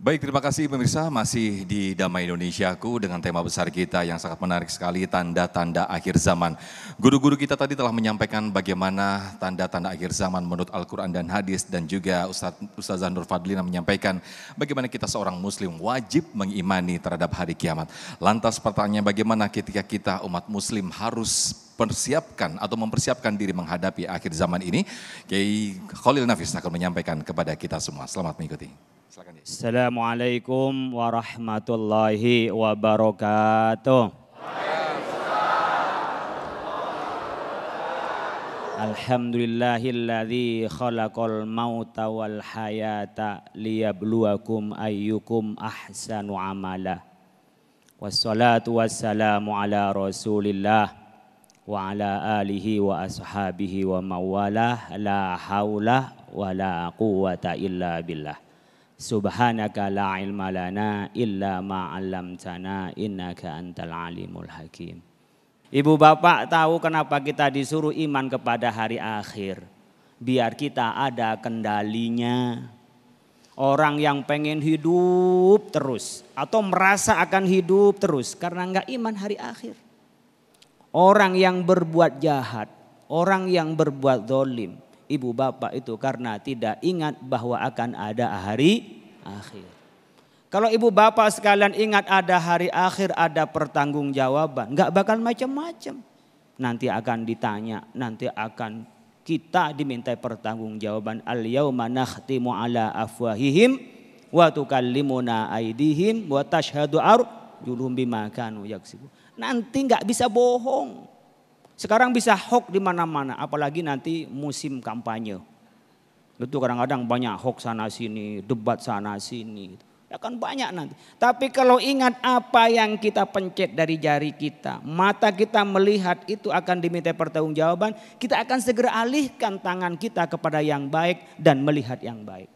Baik, terima kasih pemirsa masih di Damai Indonesiaku dengan tema besar kita yang sangat menarik sekali tanda-tanda akhir zaman. Guru-guru kita tadi telah menyampaikan bagaimana tanda-tanda akhir zaman menurut Al-Qur'an dan hadis dan juga Ustaz Ustazah Nur Fadlina menyampaikan bagaimana kita seorang muslim wajib mengimani terhadap hari kiamat. Lantas pertanyaannya bagaimana ketika kita umat muslim harus persiapkan atau mempersiapkan diri menghadapi akhir zaman ini? Kiai Khalil Nafis akan menyampaikan kepada kita semua. Selamat mengikuti. Silakan. Assalamualaikum warahmatullahi wabarakatuh. Alhamdulillahilladzi khalaqal mauta wal hayata liyabluwakum ayyukum ahsanu amala. Wassalatu wassalamu ala Rasulillah wa ala alihi wa ashabihi wa mawalah la hawla wa la quwata illa billah. Subhanaka la ilma lana illa ma innaka antal alimul hakim. Ibu bapak tahu kenapa kita disuruh iman kepada hari akhir? Biar kita ada kendalinya. Orang yang pengen hidup terus atau merasa akan hidup terus karena nggak iman hari akhir. Orang yang berbuat jahat, orang yang berbuat dolim, ibu bapak itu karena tidak ingat bahwa akan ada hari akhir. Kalau ibu bapak sekalian ingat ada hari akhir, ada pertanggungjawaban, nggak bakal macam-macam. Nanti akan ditanya, nanti akan kita dimintai pertanggungjawaban. Al yauma nakhtimu ala afwahihim wa tukallimuna aidihim wa tashhadu arjuluhum bima kanu yaksibu. Nanti nggak bisa bohong. Sekarang bisa hoax di mana-mana, apalagi nanti musim kampanye. Itu kadang-kadang banyak hoax sana sini, debat sana sini. Akan ya banyak nanti. Tapi kalau ingat apa yang kita pencet dari jari kita, mata kita melihat itu akan diminta pertanggungjawaban, kita akan segera alihkan tangan kita kepada yang baik dan melihat yang baik.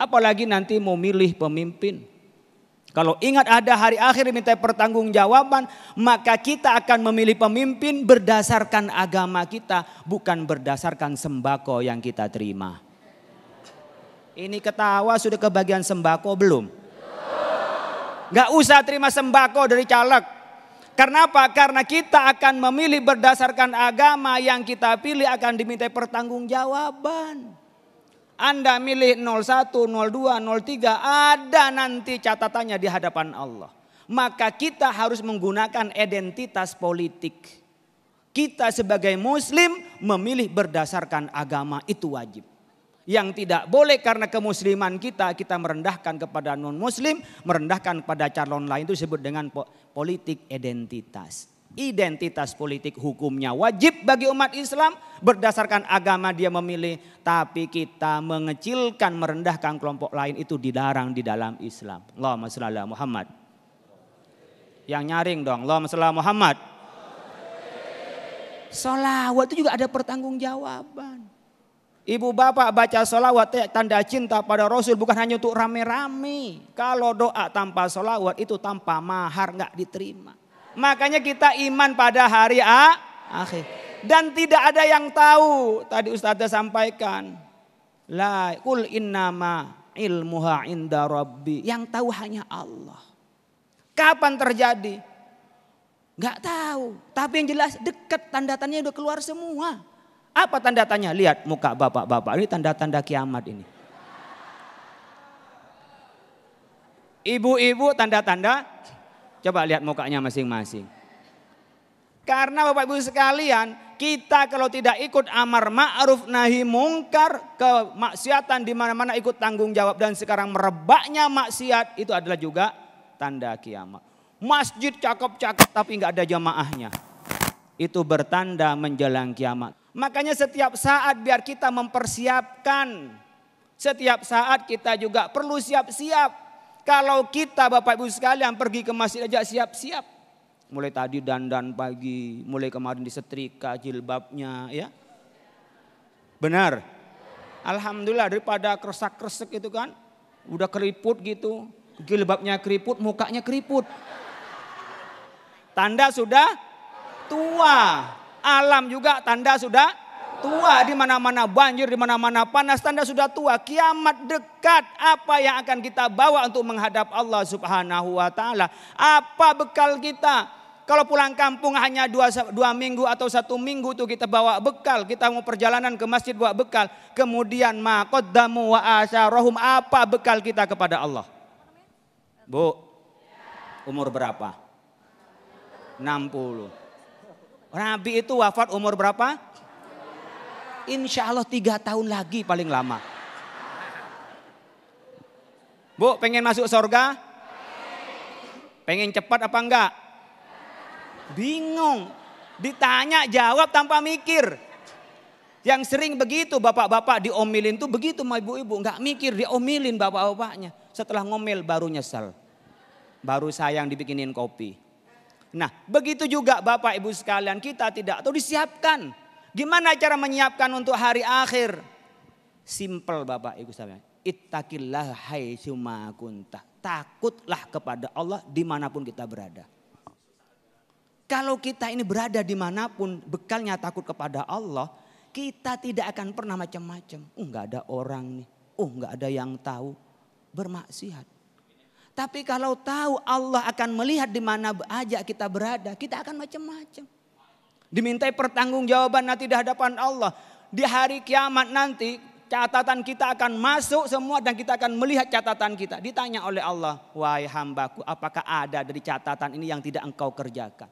Apalagi nanti mau milih pemimpin, kalau ingat ada hari akhir minta pertanggungjawaban, maka kita akan memilih pemimpin berdasarkan agama kita, bukan berdasarkan sembako yang kita terima. Ini ketawa sudah kebagian sembako belum? Gak usah terima sembako dari caleg. Karena apa? Karena kita akan memilih berdasarkan agama yang kita pilih akan diminta pertanggungjawaban. Anda milih 01, 02, 03, ada nanti catatannya di hadapan Allah. Maka kita harus menggunakan identitas politik. Kita sebagai muslim memilih berdasarkan agama itu wajib. Yang tidak boleh karena kemusliman kita, kita merendahkan kepada non muslim, merendahkan kepada calon lain itu disebut dengan politik identitas identitas politik hukumnya wajib bagi umat Islam berdasarkan agama dia memilih tapi kita mengecilkan merendahkan kelompok lain itu dilarang di dalam Islam Allahumma shalli Muhammad yang nyaring dong Allahumma shalli Muhammad Solawat itu juga ada pertanggungjawaban Ibu bapak baca solawat tanda cinta pada Rasul bukan hanya untuk rame-rame. Kalau doa tanpa solawat itu tanpa mahar nggak diterima. Makanya kita iman pada hari A, akhir. Dan tidak ada yang tahu. Tadi Ustazah sampaikan. La kul innama ilmuha inda rabbi. Yang tahu hanya Allah. Kapan terjadi? Gak tahu. Tapi yang jelas dekat tanda-tandanya udah keluar semua. Apa tanda-tandanya? Lihat muka bapak-bapak. Ini tanda-tanda kiamat ini. Ibu-ibu tanda-tanda Coba lihat mukanya masing-masing. Karena Bapak Ibu sekalian, kita kalau tidak ikut amar ma'ruf nahi mungkar kemaksiatan di mana-mana ikut tanggung jawab dan sekarang merebaknya maksiat itu adalah juga tanda kiamat. Masjid cakep-cakep tapi nggak ada jamaahnya. Itu bertanda menjelang kiamat. Makanya setiap saat biar kita mempersiapkan. Setiap saat kita juga perlu siap-siap kalau kita Bapak Ibu sekalian pergi ke masjid aja siap-siap. Mulai tadi dandan pagi, mulai kemarin di setrika jilbabnya ya. Benar. Alhamdulillah daripada kresak kresek itu kan. Udah keriput gitu. Jilbabnya keriput, mukanya keriput. Tanda sudah tua. Alam juga tanda sudah Tua di mana-mana banjir, di mana-mana panas, tanda sudah tua. Kiamat dekat, apa yang akan kita bawa untuk menghadap Allah Subhanahu wa taala? Apa bekal kita? Kalau pulang kampung hanya dua, dua minggu atau satu minggu tuh kita bawa bekal. Kita mau perjalanan ke masjid bawa bekal. Kemudian makodamu wa asyarohum. Apa bekal kita kepada Allah? Bu, umur berapa? 60. Nabi itu wafat umur berapa? insya Allah tiga tahun lagi paling lama. Bu, pengen masuk surga? Pengen cepat apa enggak? Bingung. Ditanya jawab tanpa mikir. Yang sering begitu bapak-bapak diomelin tuh begitu sama ibu-ibu. Enggak mikir diomelin bapak-bapaknya. Setelah ngomel baru nyesel. Baru sayang dibikinin kopi. Nah begitu juga bapak ibu sekalian kita tidak tahu disiapkan. Gimana cara menyiapkan untuk hari akhir? Simple Bapak Ibu sekalian. Ittaqillah hai kunta. Takutlah kepada Allah dimanapun kita berada. Kalau kita ini berada dimanapun bekalnya takut kepada Allah. Kita tidak akan pernah macam-macam. Oh nggak ada orang nih. Oh nggak ada yang tahu. Bermaksiat. Tapi kalau tahu Allah akan melihat di mana aja kita berada, kita akan macam-macam. Dimintai pertanggungjawaban nanti di hadapan Allah. Di hari kiamat nanti catatan kita akan masuk semua dan kita akan melihat catatan kita. Ditanya oleh Allah, wahai hambaku apakah ada dari catatan ini yang tidak engkau kerjakan?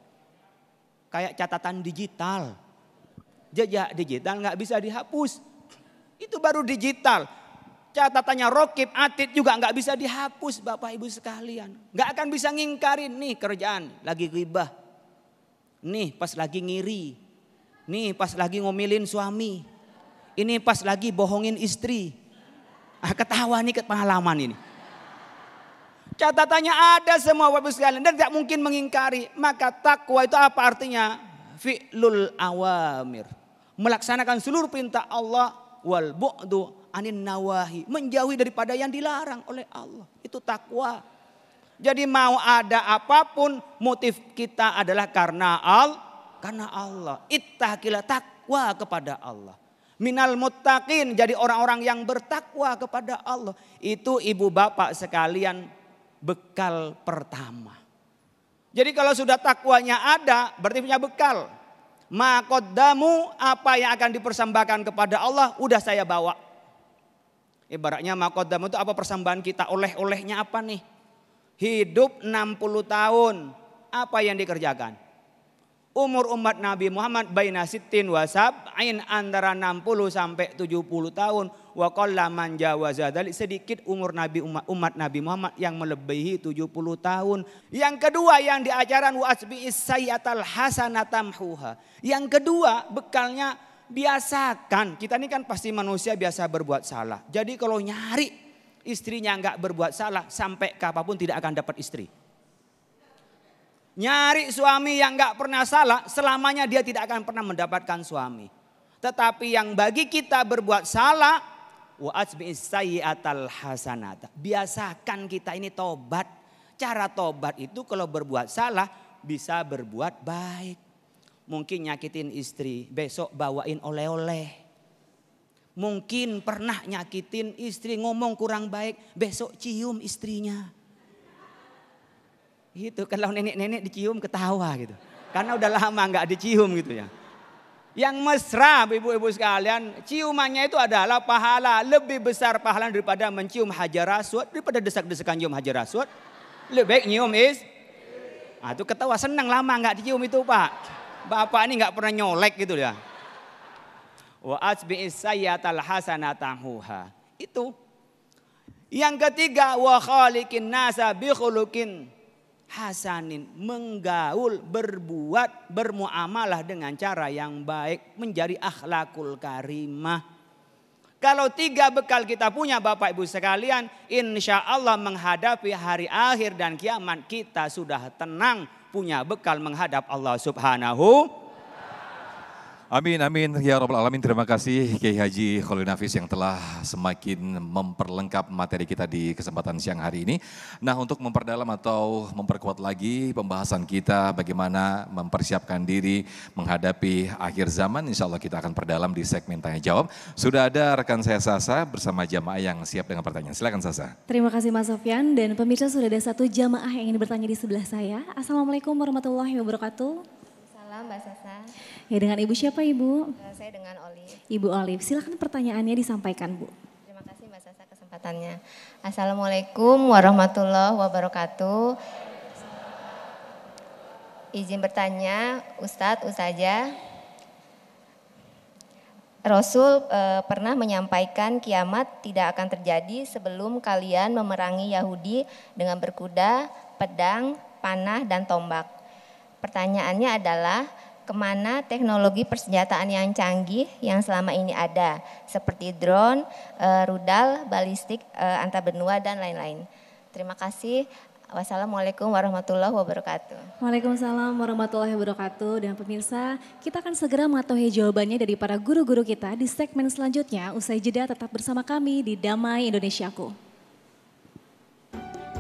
Kayak catatan digital. Jejak digital nggak bisa dihapus. Itu baru digital. Catatannya rokib, atid juga nggak bisa dihapus Bapak Ibu sekalian. Nggak akan bisa ngingkarin nih kerjaan lagi ribah Nih pas lagi ngiri. Nih pas lagi ngomilin suami. Ini pas lagi bohongin istri. Ah, ketawa nih ke pengalaman ini. Catatannya ada semua Bapak sekalian dan tidak mungkin mengingkari. Maka takwa itu apa artinya? Fi'lul awamir. Melaksanakan seluruh perintah Allah wal bu'du anin nawahi. Menjauhi daripada yang dilarang oleh Allah. Itu takwa. Jadi mau ada apapun motif kita adalah karena al karena Allah. Ittaqilah takwa kepada Allah. Minal muttaqin jadi orang-orang yang bertakwa kepada Allah. Itu ibu bapak sekalian bekal pertama. Jadi kalau sudah takwanya ada berarti punya bekal. Makodamu apa yang akan dipersembahkan kepada Allah udah saya bawa. Ibaratnya makodamu itu apa persembahan kita oleh-olehnya apa nih? hidup 60 tahun. Apa yang dikerjakan? Umur umat Nabi Muhammad baina sittin wa sab'in antara 60 sampai 70 tahun. Wa qalla man sedikit umur Nabi umat, umat Nabi Muhammad yang melebihi 70 tahun. Yang kedua yang diajaran wa asbi'is sayyatal hasanatamhuha. Yang kedua bekalnya biasakan. Kita ini kan pasti manusia biasa berbuat salah. Jadi kalau nyari istrinya nggak berbuat salah sampai kapanpun tidak akan dapat istri. Nyari suami yang nggak pernah salah selamanya dia tidak akan pernah mendapatkan suami. Tetapi yang bagi kita berbuat salah hasanata. Biasakan kita ini tobat. Cara tobat itu kalau berbuat salah bisa berbuat baik. Mungkin nyakitin istri, besok bawain oleh-oleh Mungkin pernah nyakitin istri ngomong kurang baik, besok cium istrinya. Itu kalau nenek-nenek dicium ketawa gitu. Karena udah lama nggak dicium gitu ya. Yang mesra ibu-ibu sekalian, ciumannya itu adalah pahala. Lebih besar pahala daripada mencium hajar aswad, daripada desak-desakan cium hajar aswad. Lebih baik nyium is. Nah, itu ketawa senang lama nggak dicium itu pak. Bapak ini nggak pernah nyolek gitu ya. Wa asbi'is sayyatal hasanatahuha. Itu. Yang ketiga, wa khaliqin nasa bi khuluqin hasanin. Menggaul, berbuat, bermuamalah dengan cara yang baik. Menjadi akhlakul karimah. Kalau tiga bekal kita punya Bapak Ibu sekalian, insya Allah menghadapi hari akhir dan kiamat kita sudah tenang punya bekal menghadap Allah subhanahu Amin, amin. Ya Rabbal Alamin, terima kasih Kiai Haji Khalil Nafis yang telah semakin memperlengkap materi kita di kesempatan siang hari ini. Nah untuk memperdalam atau memperkuat lagi pembahasan kita bagaimana mempersiapkan diri menghadapi akhir zaman, insya Allah kita akan perdalam di segmen tanya jawab. Sudah ada rekan saya Sasa bersama jamaah yang siap dengan pertanyaan. Silakan Sasa. Terima kasih Mas Sofyan dan pemirsa sudah ada satu jamaah yang ingin bertanya di sebelah saya. Assalamualaikum warahmatullahi wabarakatuh. Ya dengan Ibu siapa Ibu? Eh, saya dengan Olive. Ibu Olive, silakan pertanyaannya disampaikan Bu. Terima kasih Mbak Sasa kesempatannya. Assalamualaikum warahmatullahi wabarakatuh. Izin bertanya Ustadz, Ustazah. Rasul e, pernah menyampaikan kiamat tidak akan terjadi sebelum kalian memerangi Yahudi dengan berkuda, pedang, panah, dan tombak. Pertanyaannya adalah, kemana teknologi persenjataan yang canggih yang selama ini ada, seperti drone, eh, rudal, balistik, eh, antar benua dan lain-lain. Terima kasih. Wassalamualaikum warahmatullahi wabarakatuh. Waalaikumsalam warahmatullahi wabarakatuh. Dan pemirsa, kita akan segera mengetahui jawabannya dari para guru-guru kita di segmen selanjutnya. Usai jeda tetap bersama kami di Damai Indonesiaku.